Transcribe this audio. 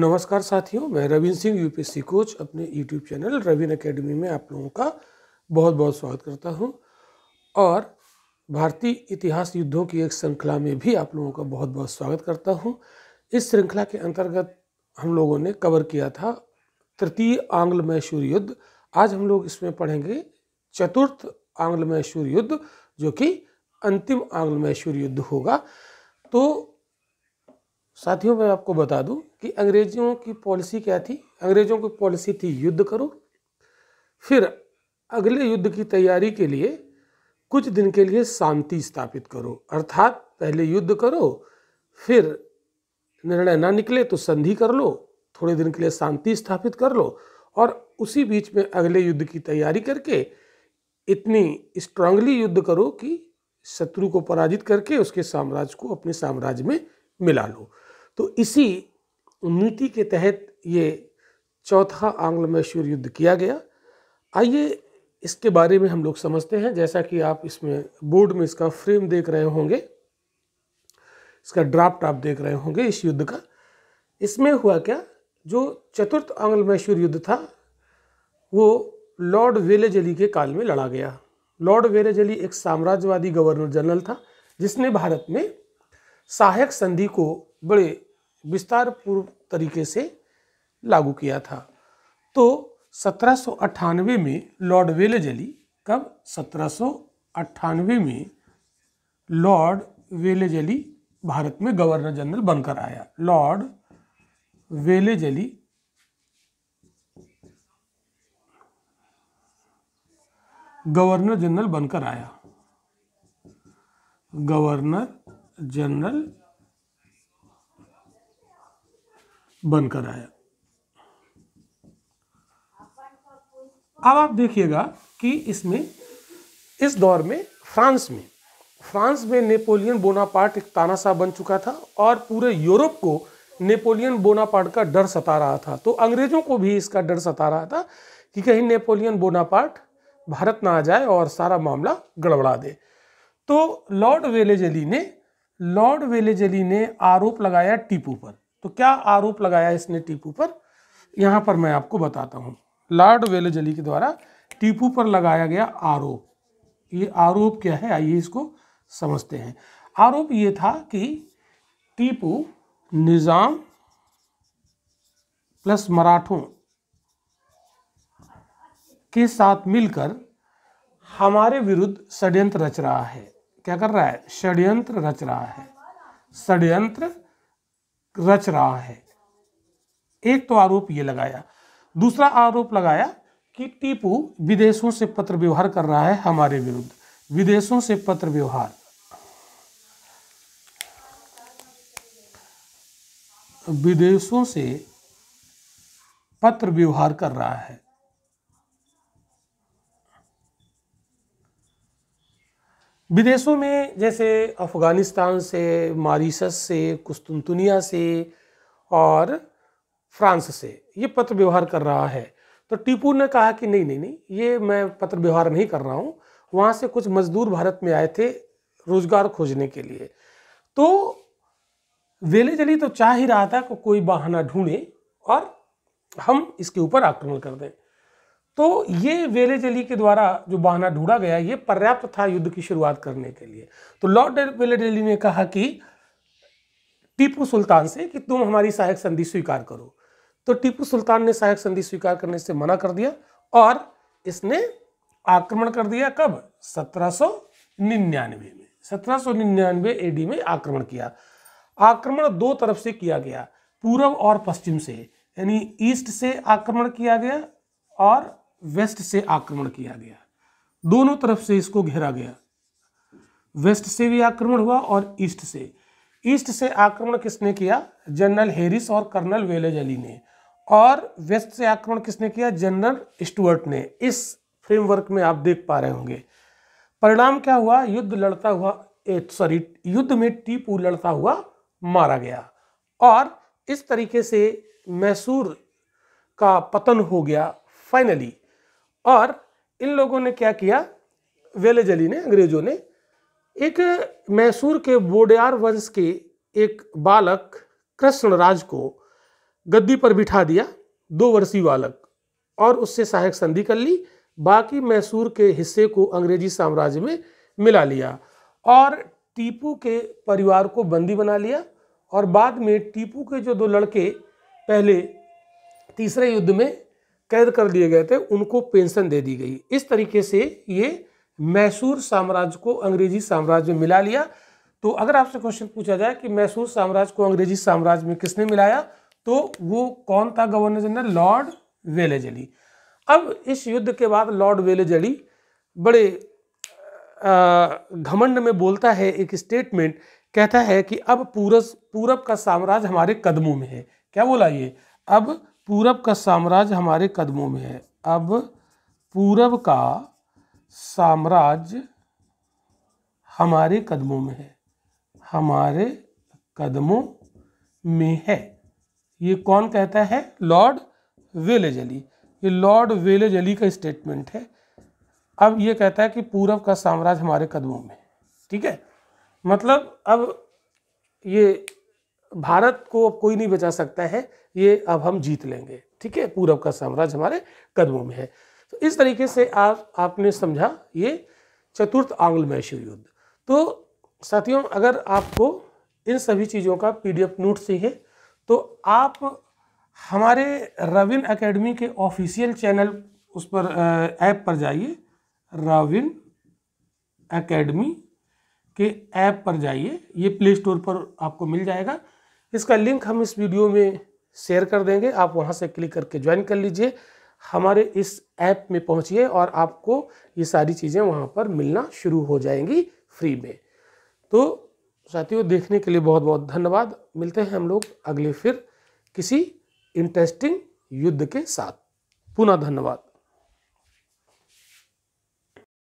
नमस्कार साथियों मैं रविंद्र सिंह यूपीएससी कोच अपने यूट्यूब चैनल रविन अकेडमी में आप लोगों का बहुत बहुत स्वागत करता हूं और भारतीय इतिहास युद्धों की एक श्रृंखला में भी आप लोगों का बहुत बहुत स्वागत करता हूं इस श्रृंखला के अंतर्गत हम लोगों ने कवर किया था तृतीय आंग्ल मैशूर युद्ध आज हम लोग इसमें पढ़ेंगे चतुर्थ आंग्ल मैशूर युद्ध जो कि अंतिम आंग्ल मैशूर युद्ध होगा तो साथियों मैं आपको बता दूं कि अंग्रेजों की पॉलिसी क्या थी अंग्रेजों की पॉलिसी थी युद्ध करो फिर अगले युद्ध की तैयारी के लिए कुछ दिन के लिए शांति स्थापित करो अर्थात पहले युद्ध करो फिर निर्णय ना निकले तो संधि कर लो थोड़े दिन के लिए शांति स्थापित कर लो और उसी बीच में अगले युद्ध की तैयारी करके इतनी स्ट्रांगली युद्ध करो कि शत्रु को पराजित करके उसके साम्राज्य को अपने साम्राज्य में मिला लो तो इसी नीति के तहत ये चौथा आंग्ल मैसूर युद्ध किया गया आइए इसके बारे में हम लोग समझते हैं जैसा कि आप इसमें बोर्ड में इसका फ्रेम देख रहे होंगे इसका ड्राफ्ट आप देख रहे होंगे इस युद्ध का इसमें हुआ क्या जो चतुर्थ आंग्ल मैसूर युद्ध था वो लॉर्ड वेलेजली के काल में लड़ा गया लॉर्ड वेलेजली एक साम्राज्यवादी गवर्नर जनरल था जिसने भारत में सहायक संधि को बड़े विस्तार पूर्व तरीके से लागू किया था तो सत्रह में लॉर्ड वेलेजली कब सत्रह में लॉर्ड वेलेजली भारत में गवर्नर जनरल बनकर आया लॉर्ड वेलेजली गवर्नर जनरल बनकर आया गवर्नर जनरल बनकर आया अब आप देखिएगा कि इसमें इस दौर में फ्रांस में फ्रांस में नेपोलियन बोनापार्ट एक तानाशाह बन चुका था और पूरे यूरोप को नेपोलियन बोनापार्ट का डर सता रहा था तो अंग्रेजों को भी इसका डर सता रहा था कि कहीं नेपोलियन बोनापार्ट भारत ना आ जाए और सारा मामला गड़बड़ा दे तो लॉर्ड वेलेजली ने लॉर्ड वेलेजली ने आरोप लगाया टीपू पर तो क्या आरोप लगाया इसने टीपू पर यहां पर मैं आपको बताता हूं लॉर्ड वेलजली के द्वारा टीपू पर लगाया गया आरोप ये आरोप क्या है आइए इसको समझते हैं आरोप ये था कि टीपू निज़ाम प्लस मराठों के साथ मिलकर हमारे विरुद्ध षड्यंत्र रच रहा है क्या कर रहा है षड्यंत्र रच रहा है षड्यंत्र रच रहा है एक तो आरोप ये लगाया दूसरा आरोप लगाया कि टीपू विदेशों से पत्र व्यवहार कर रहा है हमारे विरुद्ध विदेशों से पत्र व्यवहार विदेशों से पत्र व्यवहार कर रहा है विदेशों में जैसे अफ़गानिस्तान से मारिसस से कुस्तुनतुनिया से और फ्रांस से ये पत्र व्यवहार कर रहा है तो टीपू ने कहा कि नहीं नहीं नहीं ये मैं पत्र व्यवहार नहीं कर रहा हूँ वहाँ से कुछ मजदूर भारत में आए थे रोजगार खोजने के लिए तो वेले जली तो चाह ही रहा था को कोई बहाना ढूंढे और हम इसके ऊपर आक्रमण कर दें तो ये वेले जली के द्वारा जो बहाना ढूंढा गया ये पर्याप्त था युद्ध की शुरुआत करने के लिए तो लॉर्ड जली ने कहा कि टीपू सुल्तान से कि तुम हमारी सहायक संधि स्वीकार करो तो टीपू सुल्तान ने सहायक संधि स्वीकार करने से मना कर दिया और इसने आक्रमण कर दिया कब 1799 में 1799 एडी में आक्रमण किया आक्रमण दो तरफ से किया गया पूर्व और पश्चिम से यानी ईस्ट से आक्रमण किया गया और वेस्ट से आक्रमण किया गया दोनों तरफ से इसको घेरा गया वेस्ट से भी आक्रमण हुआ और ईस्ट से ईस्ट से आक्रमण किसने किया जनरल हेरिस और कर्नल वेलेज अली ने और वेस्ट से आक्रमण किसने किया जनरल स्टुअर्ट ने इस फ्रेमवर्क में आप देख पा रहे होंगे परिणाम क्या हुआ युद्ध लड़ता हुआ सॉरी युद्ध में टीपू लड़ता हुआ मारा गया और इस तरीके से मैसूर का पतन हो गया फाइनली और इन लोगों ने क्या किया वेलेज अली ने अंग्रेजों ने एक मैसूर के बोडयार वंश के एक बालक कृष्णराज को गद्दी पर बिठा दिया दो वर्षीय बालक और उससे सहायक संधि कर ली बाकी मैसूर के हिस्से को अंग्रेजी साम्राज्य में मिला लिया और टीपू के परिवार को बंदी बना लिया और बाद में टीपू के जो दो लड़के पहले तीसरे युद्ध में कैद कर लिए गए थे उनको पेंशन दे दी गई इस तरीके से ये मैसूर साम्राज्य को अंग्रेजी साम्राज्य में मिला लिया तो अगर आपसे क्वेश्चन पूछा जाए कि मैसूर साम्राज्य को अंग्रेजी साम्राज्य में किसने मिलाया तो वो कौन था गवर्नर जनरल लॉर्ड वेलेजली अब इस युद्ध के बाद लॉर्ड वेलेजली बड़े घमंड में बोलता है एक स्टेटमेंट कहता है कि अब पूरब पूरब का साम्राज्य हमारे कदमों में है क्या बोला ये अब पूरब का साम्राज्य हमारे कदमों में है अब पूरब का साम्राज्य हमारे कदमों में है हमारे कदमों में है ये कौन कहता है लॉर्ड वेलेज अली ये लॉर्ड वेलेज अली का स्टेटमेंट है अब ये कहता है कि पूरब का साम्राज्य हमारे कदमों में ठीक है मतलब अब ये भारत को अब कोई नहीं बचा सकता है ये अब हम जीत लेंगे ठीक है पूरब का साम्राज्य हमारे कदमों में है तो इस तरीके से आप आपने समझा ये चतुर्थ आंग्ल मैशर युद्ध तो साथियों अगर आपको इन सभी चीज़ों का पीडीएफ नोट चाहिए तो आप हमारे रविन एकेडमी के ऑफिशियल चैनल उस पर ऐप पर जाइए रविन एकेडमी के ऐप पर जाइए ये प्ले स्टोर पर आपको मिल जाएगा इसका लिंक हम इस वीडियो में शेयर कर देंगे आप वहाँ से क्लिक करके ज्वाइन कर लीजिए हमारे इस ऐप में पहुँचिए और आपको ये सारी चीज़ें वहाँ पर मिलना शुरू हो जाएंगी फ्री में तो साथियों देखने के लिए बहुत बहुत धन्यवाद मिलते हैं हम लोग अगले फिर किसी इंटरेस्टिंग युद्ध के साथ पुनः धन्यवाद